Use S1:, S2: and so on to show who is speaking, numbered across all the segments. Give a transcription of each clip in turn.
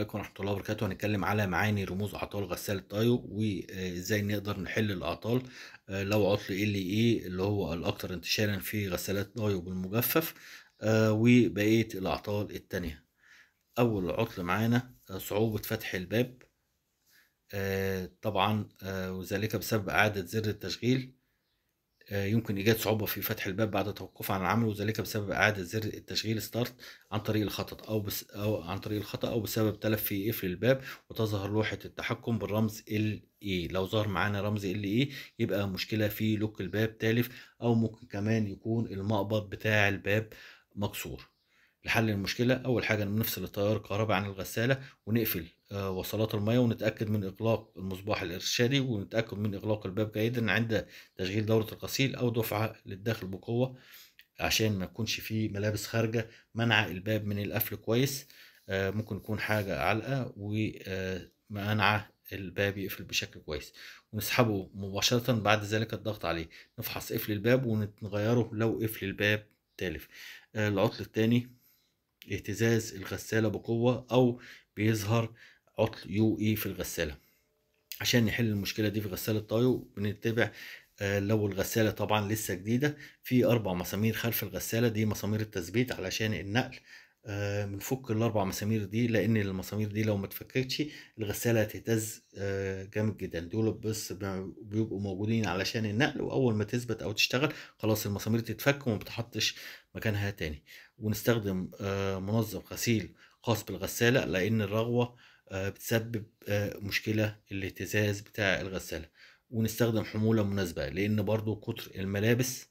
S1: السلام عليكم ورحمة الله وبركاته هنتكلم على معاني رموز أعطال غسالة تايو وإزاي نقدر نحل الأعطال آه، لو عطل إيه ال اي اللي هو الأكثر انتشارا في غسالات تايو بالمجفف آه، وبقية الأعطال التانية أول عطل معانا آه، صعوبة فتح الباب طبعا وذلك بسبب إعادة زر التشغيل آه، يمكن ايجاد صعوبه في فتح الباب بعد توقفه عن العمل وذلك بسبب اعاده زر التشغيل ستارت عن طريق الخطا او, بس أو عن طريق الخطا او بسبب تلف في قفل الباب وتظهر لوحه التحكم بالرمز ال اي e. لو ظهر معانا رمز ال اي e يبقى مشكله في لوك الباب تالف او ممكن كمان يكون المقبض بتاع الباب مكسور لحل المشكلة أول حاجة نفصل التيار الكهربائي عن الغسالة ونقفل آه، وصلات المياه ونتأكد من إغلاق المصباح الإرشادي ونتأكد من إغلاق الباب جيدا عند تشغيل دورة الغسيل أو دفعة للداخل بقوة عشان ما يكونش فيه ملابس خارجة منع الباب من القفل كويس آه، ممكن يكون حاجة علقة ومنع آه، الباب يقفل بشكل كويس ونسحبه مباشرة بعد ذلك الضغط عليه نفحص قفل الباب ونغيره لو قفل الباب تالف العطل التاني اهتزاز الغسالة بقوة أو بيظهر عطل يو إي في الغسالة عشان نحل المشكلة دي في غسالة طايو بنتبع آه، لو الغسالة طبعا لسه جديدة في أربع مسامير خلف الغسالة دي مسامير التثبيت علشان النقل آه، بنفك الأربع مسامير دي لأن المسامير دي لو ما الغسالة هتهتز آه، جامد جدا دول بس بيبقوا موجودين علشان النقل وأول ما تثبت أو تشتغل خلاص المسامير تتفك وما بتحطش مكانها تاني ونستخدم آه، منظم غسيل خاص بالغسالة لأن الرغوة آه، بتسبب آه، مشكلة الاهتزاز بتاع الغسالة ونستخدم حمولة مناسبة لأن برضو كتر الملابس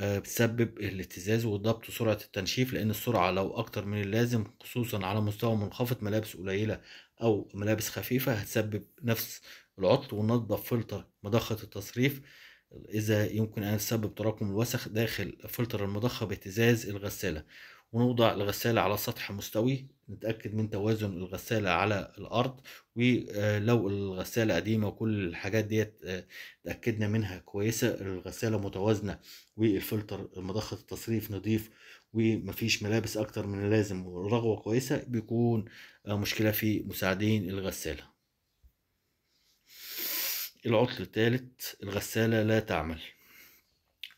S1: بتسبب الاهتزاز وضبط سرعة التنشيف لأن السرعة لو أكتر من اللازم خصوصا على مستوى منخفض ملابس قليلة أو ملابس خفيفة هتسبب نفس العطل وننظف فلتر مضخة التصريف إذا يمكن أن يسبب تراكم الوسخ داخل فلتر المضخة باهتزاز الغسالة ونوضع الغسالة على سطح مستوي نتأكد من توازن الغسالة على الأرض ولو الغسالة قديمة وكل الحاجات ديت آه، تأكدنا منها كويسة الغسالة متوازنة والفلتر مضخة التصريف نضيف ومفيش ملابس أكتر من اللازم ورغوة كويسة بيكون آه، مشكلة في مساعدين الغسالة العطل الثالث الغسالة لا تعمل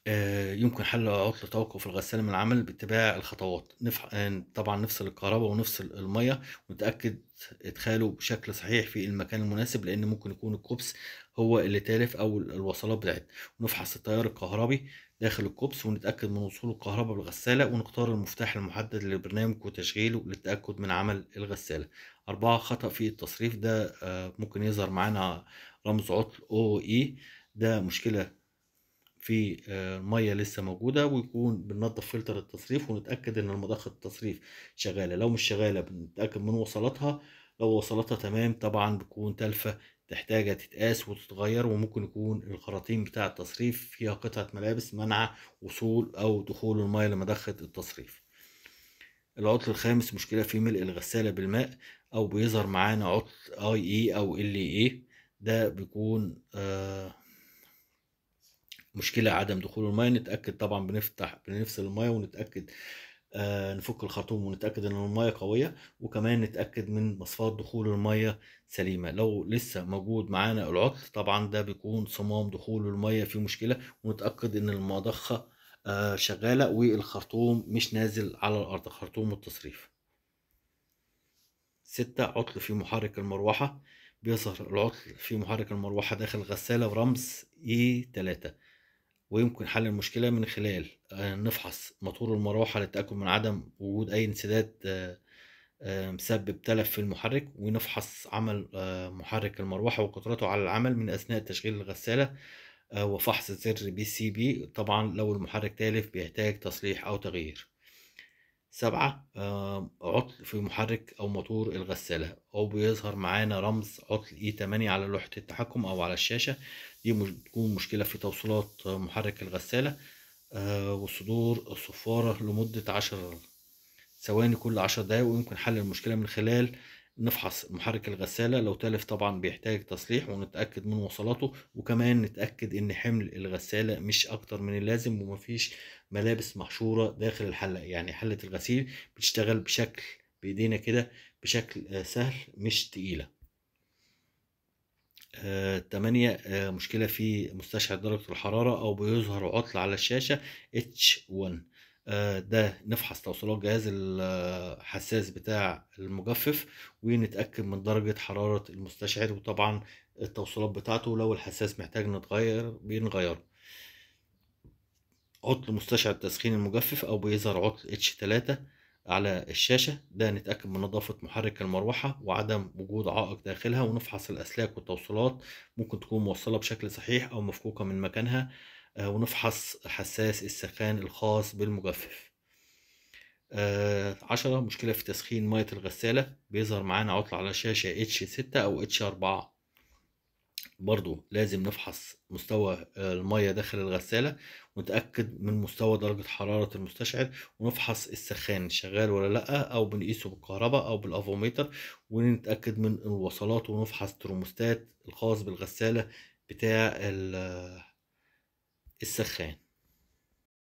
S1: آه، يمكن حل عطل توقف الغسالة من العمل باتباع الخطوات نفح... آه، طبعا نفصل الكهرباء ونفصل المية ونتأكد ادخاله بشكل صحيح في المكان المناسب لان ممكن يكون الكوبس هو اللي تالف او الوصلات بتاعت ونفحص التيار الكهربي داخل الكوبس ونتاكد من وصول الكهرباء بالغساله ونختار المفتاح المحدد للبرنامج وتشغيله للتاكد من عمل الغساله أربعة خطأ في التصريف ده آه، ممكن يظهر معانا رمز عطل او اي ده مشكله في آه، الميه لسه موجوده ويكون بننظف فلتر التصريف ونتاكد ان مضخه التصريف شغاله لو مش شغاله بنتاكد من وصلاتها لو وصلاتها تمام طبعا بتكون تلفه تحتاج تتقاس وتتغير وممكن يكون الخراطيم بتاع التصريف فيها قطعه ملابس منع وصول او دخول الماء لمضخه التصريف العطل الخامس مشكله في ملء الغساله بالماء او بيظهر معانا عطل اي اي او ال اي إيه. ده بيكون آه، مشكلة عدم دخول المية نتأكد طبعا بنفتح بنفصل المية ونتأكد آه، نفك الخرطوم ونتأكد ان المية قوية وكمان نتأكد من مصفات دخول المية سليمة لو لسه موجود معانا العطل طبعا ده بيكون صمام دخول المية فيه مشكلة ونتأكد ان المضخة آه، شغالة والخرطوم مش نازل على الأرض خرطوم التصريف ستة عطل في محرك المروحة بيظهر العطل في محرك المروحة داخل الغسالة ورمز E3 ويمكن حل المشكلة من خلال آه، نفحص موتور المروحة للتأكد من عدم وجود أي انسداد آه، آه، مسبب تلف في المحرك ونفحص عمل محرك المروحة وقدرته على العمل من أثناء تشغيل الغسالة وفحص زر بي سي بي طبعا لو المحرك تالف بيحتاج تصليح أو تغيير سبعة عطل في محرك أو موتور الغسالة أو بيظهر معانا رمز عطل اي 8 على لوحة التحكم أو على الشاشة دي بتكون مشكلة في توصيلات محرك الغسالة آه، وصدور الصفارة لمدة عشر ثواني كل عشر دقايق ويمكن حل المشكلة من خلال نفحص محرك الغسالة لو تلف طبعا بيحتاج تصليح ونتأكد من وصلاته وكمان نتأكد ان حمل الغسالة مش اكتر من اللازم ومفيش ملابس محشورة داخل الحلة يعني حلة الغسيل بتشتغل بشكل بايدينا كده بشكل آه، سهل مش تقيلة آه، تمانية آه، مشكلة في مستشعر درجة الحرارة أو بيظهر عطل على الشاشة H1 ده نفحص توصيلات جهاز الحساس بتاع المجفف ونتأكد من درجة حرارة المستشعر وطبعا التوصيلات بتاعته لو الحساس محتاج نتغير بنغيره عطل مستشعر التسخين المجفف او بيظهر عطل اتش 3 على الشاشة ده نتأكد من نظافة محرك المروحة وعدم وجود عائق داخلها ونفحص الأسلاك والتوصيلات ممكن تكون موصلة بشكل صحيح أو مفكوكة من مكانها آه، ونفحص حساس السخان الخاص بالمجفف آه، عشرة مشكلة في تسخين مية الغسالة بيظهر معانا عطل على شاشة اتش ستة أو اتش أربعة برضو لازم نفحص مستوى آه، المية داخل الغسالة ونتأكد من مستوى درجة حرارة المستشعر ونفحص السخان شغال ولا لأ أو بنقيسه بالكهرباء أو بالأفوميتر ونتأكد من الوصلات ونفحص ترموستات الخاص بالغسالة بتاع السخان